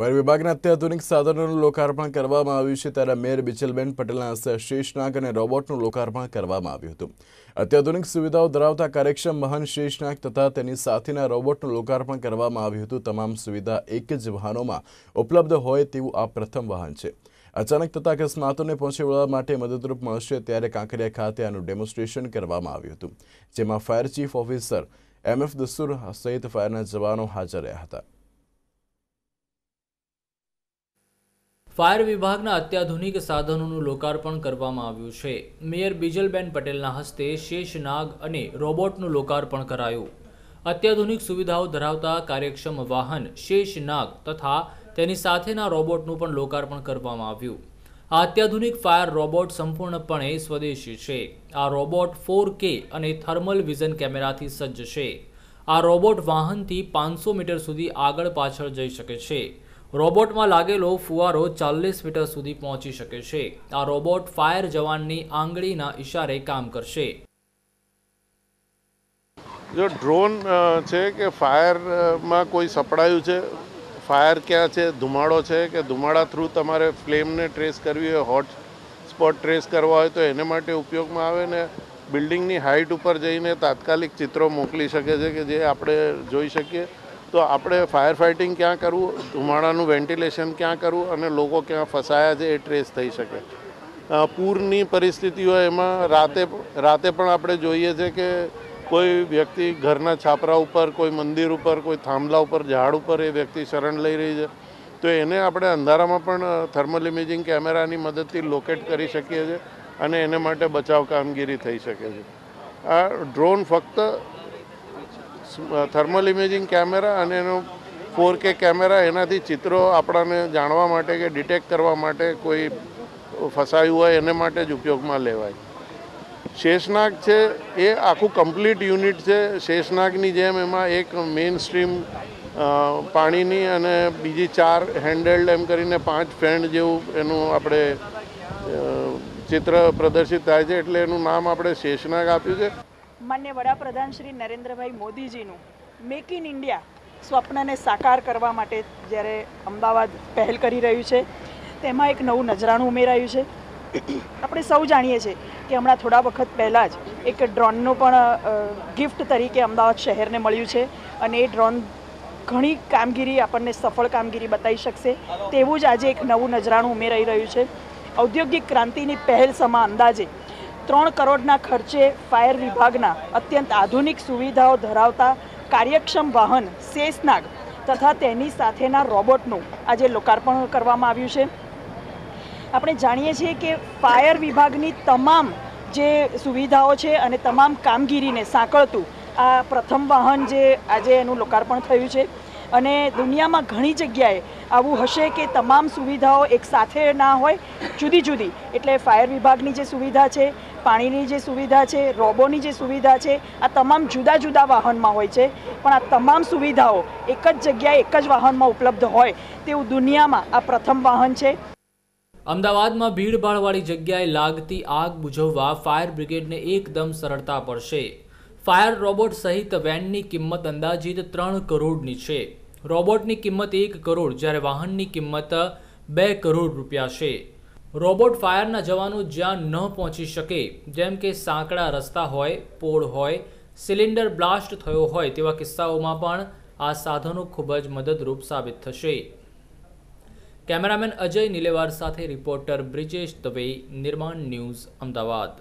one વિભાગના અત્યાધુનિક સાધનોનું લોકાર્પણ કરવામાં આવ્યું છે ત્યારે મેયર બિચલબેન પટેલના હસ્તે શેષનાગ અને રોબોટનું લોકાર્પણ કરવામાં આવ્યું હતું અત્યાધુનિક સુવિધાઓ ધરાવતા કાર્યક્ષમ વાહન શેષનાગ તથા તેની સાથેના રોબોટનું લોકાર્પણ કરવામાં આવ્યું હતું તમામ સુવિધા એક જ વાહનોમાં ઉપલબ્ધ હોય તેવું આ પ્રથમ વાહન છે અચાનક તથા અકસ્માતોને પહોંચી વળવા માટે મદદરૂપ મળશે ત્યારે કાંકરિયા ખાતે આનું ડેમોન્સ્ટ્રેશન કરવામાં આવ્યું હતું જેમાં fire chief officer MF F દસુર સહિત ફાયરના જવાનો હાજર રહ્યા હતા ફાયર વિભાગના અત્યાધુનિક સાધનોનું લોકાર્પણ કરવામાં આવ્યું છે મેયર બીજલબેન પટેલના હસ્તે શેષનાગ અને રોબોટનું લોકાર્પણ કરાયું અત્યાધુનિક સુવિધાઓ ધરાવતા કાર્યક્ષમ વાહન શેષનાગ તથા તેની સાથેના રોબોટનું પણ લોકાર્પણ કરવામાં આવ્યું આ અત્યાધુનિક ફાયર રોબોટ સંપૂર્ણપણે સ્વદેશી છે આ રોબોટ ફોર કે અને થર્મલ વિઝન કેમેરાથી સજ્જ છે આ રોબોટ વાહનથી પાંચસો મીટર સુધી આગળ પાછળ જઈ શકે છે રોબોટમાં લાગેલો ફુવારો ચાલીસ મીટર સુધી પહોંચી શકે છે આ રોબોટ ફાયર જવાનની આંગળીના ઇશારે કામ કરશે જો ડ્રોન છે કે ફાયરમાં કોઈ સપડાયું છે ફાયર ક્યાં છે ધુમાડો છે કે ધુમાડા થ્રુ તમારે ફ્લેમને ટ્રેસ કરવી હોય હોટ સ્પોટ ટ્રેસ કરવા હોય તો એને માટે ઉપયોગમાં આવે ને બિલ્ડિંગની હાઇટ ઉપર જઈને તાત્કાલિક ચિત્રો મોકલી શકે છે કે જે આપણે જોઈ શકીએ તો આપણે ફાયર ફાઇટિંગ ક્યાં કરવું ધુમાડાનું વેન્ટિલેશન ક્યાં કરવું અને લોકો ક્યાં ફસાયા છે એ ટ્રેસ થઈ શકે પૂરની પરિસ્થિતિઓ એમાં રાતે રાતે પણ આપણે જોઈએ છે કે કોઈ વ્યક્તિ ઘરના છાપરા ઉપર કોઈ મંદિર ઉપર કોઈ થાંભલા ઉપર ઝાડ ઉપર એ વ્યક્તિ શરણ લઈ રહી છે તો એને આપણે અંધારામાં પણ થર્મલ ઇમેજિંગ કેમેરાની મદદથી લોકેટ કરી શકીએ છીએ અને એને માટે બચાવ કામગીરી થઈ શકે છે આ ડ્રોન ફક્ત થર્મલ ઇમેજિંગ કેમેરા અને એનો ફોર કે કેમેરા એનાથી ચિત્રો આપણાને જાણવા માટે કે ડિટેક્ટ કરવા માટે કોઈ ફસાયું હોય એને માટે જ ઉપયોગમાં લેવાય શેષનાગ છે એ આખું કમ્પ્લીટ યુનિટ છે શેષનાગની જેમ એમાં એક મેઇન સ્ટ્રીમ પાણીની અને બીજી ચાર હેન્ડલ્ડ એમ કરીને પાંચ ફેન્ડ જેવું એનું આપણે ચિત્ર પ્રદર્શિત થાય છે એટલે એનું નામ આપણે શેષનાગ આપ્યું છે માન્ય વડાપ્રધાન શ્રી નરેન્દ્રભાઈ મોદીજીનું મેક ઇન ઇન્ડિયા સ્વપ્નને સાકાર કરવા માટે જ્યારે અમદાવાદ પહેલ કરી રહ્યું છે તેમાં એક નવું નજરાણું ઉમેરાયું છે આપણે સૌ જાણીએ છીએ કે હમણાં થોડા વખત પહેલાં જ એક ડ્રોનનું પણ ગિફ્ટ તરીકે અમદાવાદ શહેરને મળ્યું છે અને એ ડ્રોન ઘણી કામગીરી આપણને સફળ કામગીરી બતાવી શકશે તેવું જ આજે એક નવું નજરાણું ઉમેરાઈ રહ્યું છે ઔદ્યોગિક ક્રાંતિની પહેલ સમા અંદાજે ત્રણ કરોડના ખર્ચે ફાયર વિભાગના અત્યંત આધુનિક સુવિધાઓ ધરાવતા કાર્યક્ષમ વાહન શેષનાગ તથા તેની સાથેના રોબોટનું આજે લોકાર્પણ કરવામાં આવ્યું છે આપણે જાણીએ છીએ કે ફાયર વિભાગની તમામ જે સુવિધાઓ છે અને તમામ કામગીરીને સાંકળતું આ પ્રથમ વાહન જે આજે એનું લોકાર્પણ થયું છે અને દુનિયામાં ઘણી જગ્યાએ આવું હશે કે તમામ સુવિધાઓ એકસાથે ના હોય જુદી જુદી એટલે ફાયર વિભાગની જે સુવિધા છે પાણીની જે સુવિધા છે રોબોની જે સુવિધા છે આ તમામ જુદા જુદા વાહનમાં હોય છે પણ આ તમામ સુવિધાઓ એક જ જગ્યાએ એક જ વાહનમાં ઉપલબ્ધ હોય તેવું દુનિયામાં આ પ્રથમ વાહન છે અમદાવાદમાં ભીડભાડવાળી જગ્યાએ લાગતી આગ બુઝવવા ફાયર બ્રિગેડને એકદમ સરળતા પડશે ફાયર રોબોટ સહિત વેનની કિંમત અંદાજિત ત્રણ કરોડની છે રોબોટની કિંમત એક કરોડ જ્યારે વાહનની કિંમત બે કરોડ રૂપિયા છે રોબોટ ફાયરના જવાનો જ્યાં ન પહોંચી શકે જેમ કે સાંકડા રસ્તા હોય પોળ હોય સિલિન્ડર બ્લાસ્ટ થયો હોય તેવા કિસ્સાઓમાં પણ આ સાધનો ખૂબ જ મદદરૂપ સાબિત થશે કેમેરામેન અજય નિલેવાર સાથે રિપોર્ટર બ્રિજેશ દવે નિર્માણ ન્યૂઝ અમદાવાદ